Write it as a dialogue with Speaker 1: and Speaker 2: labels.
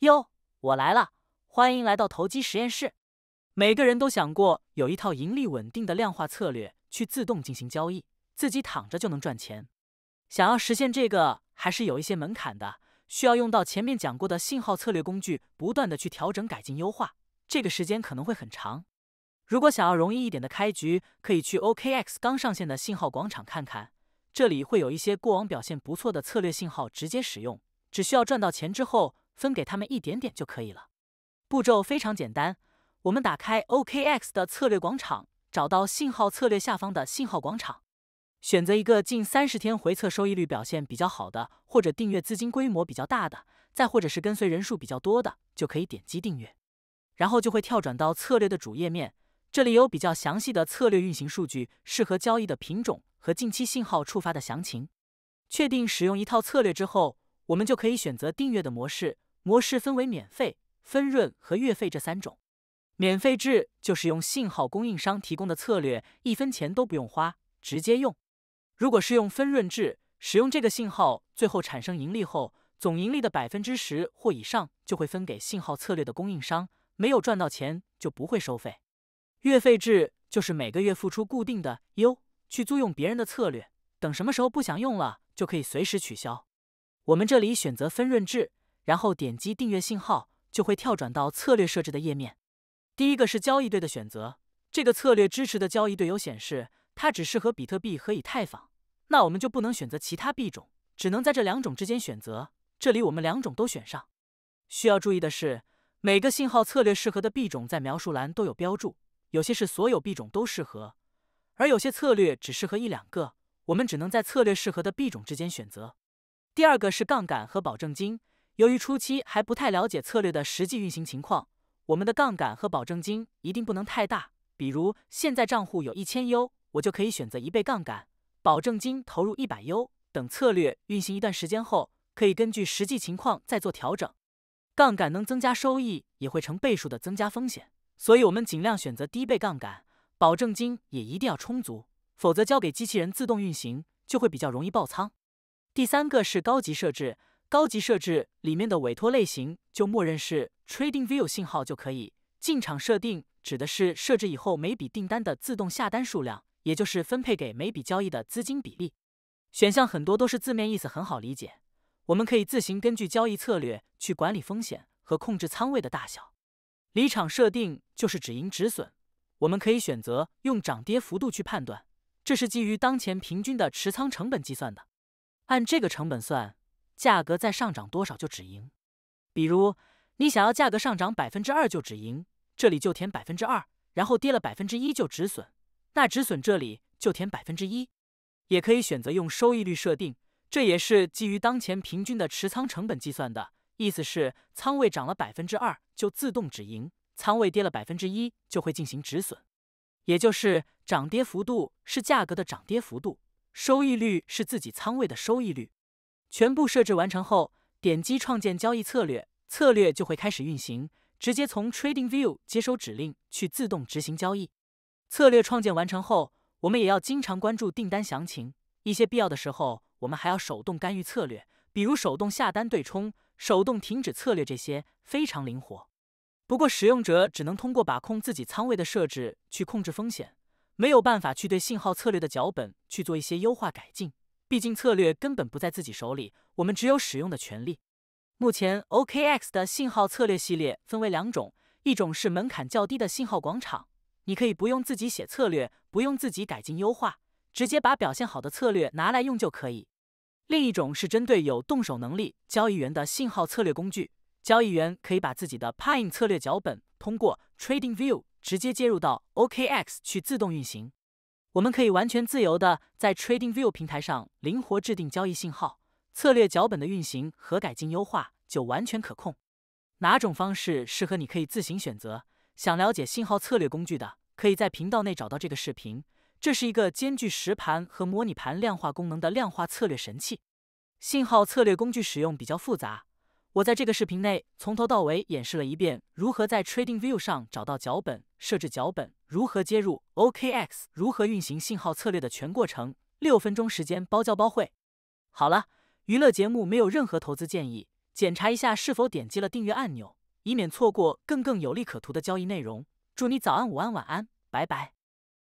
Speaker 1: 哟，我来了，欢迎来到投机实验室。每个人都想过有一套盈利稳定的量化策略去自动进行交易，自己躺着就能赚钱。想要实现这个，还是有一些门槛的，需要用到前面讲过的信号策略工具，不断的去调整、改进、优化，这个时间可能会很长。如果想要容易一点的开局，可以去 OKX 刚上线的信号广场看看，这里会有一些过往表现不错的策略信号，直接使用，只需要赚到钱之后。分给他们一点点就可以了。步骤非常简单，我们打开 OKX 的策略广场，找到信号策略下方的信号广场，选择一个近三十天回测收益率表现比较好的，或者订阅资金规模比较大的，再或者是跟随人数比较多的，就可以点击订阅。然后就会跳转到策略的主页面，这里有比较详细的策略运行数据、适合交易的品种和近期信号触发的详情。确定使用一套策略之后，我们就可以选择订阅的模式。模式分为免费、分润和月费这三种。免费制就是用信号供应商提供的策略，一分钱都不用花，直接用。如果是用分润制，使用这个信号最后产生盈利后，总盈利的百分之十或以上就会分给信号策略的供应商，没有赚到钱就不会收费。月费制就是每个月付出固定的优去租用别人的策略，等什么时候不想用了就可以随时取消。我们这里选择分润制。然后点击订阅信号，就会跳转到策略设置的页面。第一个是交易对的选择，这个策略支持的交易对有显示，它只适合比特币和以太坊，那我们就不能选择其他币种，只能在这两种之间选择。这里我们两种都选上。需要注意的是，每个信号策略适合的币种在描述栏都有标注，有些是所有币种都适合，而有些策略只适合一两个，我们只能在策略适合的币种之间选择。第二个是杠杆和保证金。由于初期还不太了解策略的实际运行情况，我们的杠杆和保证金一定不能太大。比如现在账户有一千 U，我就可以选择一倍杠杆，保证金投入一百 U。等策略运行一段时间后，可以根据实际情况再做调整。杠杆能增加收益，也会成倍数的增加风险，所以我们尽量选择低倍杠杆，保证金也一定要充足，否则交给机器人自动运行就会比较容易爆仓。第三个是高级设置。高级设置里面的委托类型就默认是 Trading View 信号就可以。进场设定指的是设置以后每笔订单的自动下单数量，也就是分配给每笔交易的资金比例。选项很多都是字面意思很好理解，我们可以自行根据交易策略去管理风险和控制仓位的大小。离场设定就是止盈止损，我们可以选择用涨跌幅度去判断，这是基于当前平均的持仓成本计算的。按这个成本算。价格再上涨多少就止盈？比如你想要价格上涨百分之二就止盈，这里就填百分之二。然后跌了百分之一就止损，那止损这里就填百分之一。也可以选择用收益率设定，这也是基于当前平均的持仓成本计算的。意思是仓位涨了百分之二就自动止盈，仓位跌了百分之一就会进行止损。也就是涨跌幅度是价格的涨跌幅度，收益率是自己仓位的收益率。全部设置完成后，点击创建交易策略，策略就会开始运行，直接从 Trading View 接收指令去自动执行交易。策略创建完成后，我们也要经常关注订单详情，一些必要的时候，我们还要手动干预策略，比如手动下单对冲、手动停止策略，这些非常灵活。不过使用者只能通过把控自己仓位的设置去控制风险，没有办法去对信号策略的脚本去做一些优化改进。毕竟策略根本不在自己手里，我们只有使用的权利。目前 OKX 的信号策略系列分为两种，一种是门槛较低的信号广场，你可以不用自己写策略，不用自己改进优化，直接把表现好的策略拿来用就可以；另一种是针对有动手能力交易员的信号策略工具，交易员可以把自己的 Pine 策略脚本通过 Trading View 直接接入到 OKX 去自动运行。我们可以完全自由地在 TradingView 平台上灵活制定交易信号策略脚本的运行和改进优化就完全可控。哪种方式适合你，可以自行选择。想了解信号策略工具的，可以在频道内找到这个视频。这是一个兼具实盘和模拟盘量化功能的量化策略神器。信号策略工具使用比较复杂。我在这个视频内从头到尾演示了一遍如何在 Trading View 上找到脚本、设置脚本、如何接入 OKX、如何运行信号策略的全过程。六分钟时间包教包会。好了，娱乐节目没有任何投资建议。检查一下是否点击了订阅按钮，以免错过更更有利可图的交易内容。祝你早安、午安、晚安，拜拜。